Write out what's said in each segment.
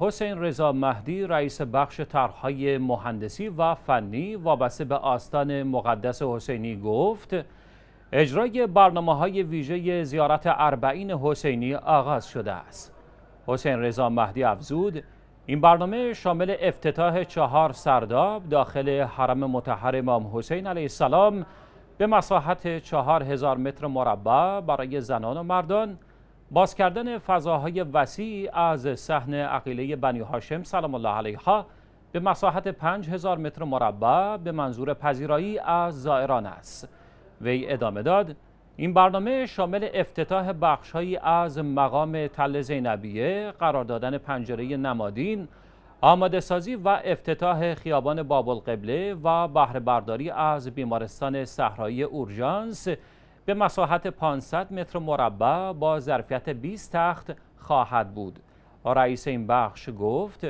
حسین رضا مهدی رئیس بخش طرحهای مهندسی و فنی وابسته به آستان مقدس حسینی گفت اجرای برنامه های ویژه زیارت اربعین حسینی آغاز شده است حسین رضا مهدی افزود این برنامه شامل افتتاح چهار سرداب داخل حرم متحر امام حسین علیه السلام به مساحت چهار هزار متر مربع برای زنان و مردان باز کردن فضاهای وسیع از صحن عقیله بنی هاشم سلام الله علیها به مساحت 5000 متر مربع به منظور پذیرایی از زائران است وی ادامه داد این برنامه شامل افتتاح بخشهایی از مقام تل زینبیه قرار دادن پنجره نمادین آماده سازی و افتتاح خیابان بابل قبله و بهره برداری از بیمارستان صحرایی اورژانس به مساحت 500 متر مربع با ظرفیت 20 تخت خواهد بود. رئیس این بخش گفت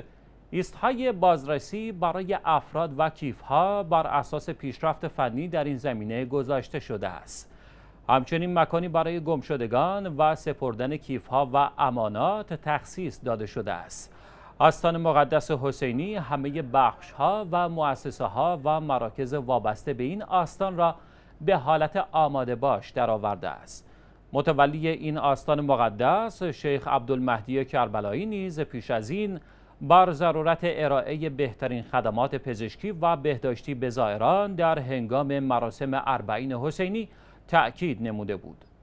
ایستهای بازرسی برای افراد و کیفها بر اساس پیشرفت فنی در این زمینه گذاشته شده است. همچنین مکانی برای گمشدگان و سپردن کیفها و امانات تخصیص داده شده است. آستان مقدس حسینی همه بخشها و مؤسسه ها و مراکز وابسته به این آستان را به حالت آماده باش درآورده است متولی این آستان مقدس شیخ عبدالمهدی کربلایی نیز پیش از این بر ضرورت ارائه بهترین خدمات پزشکی و بهداشتی به زائران در هنگام مراسم اربعین حسینی تأکید نموده بود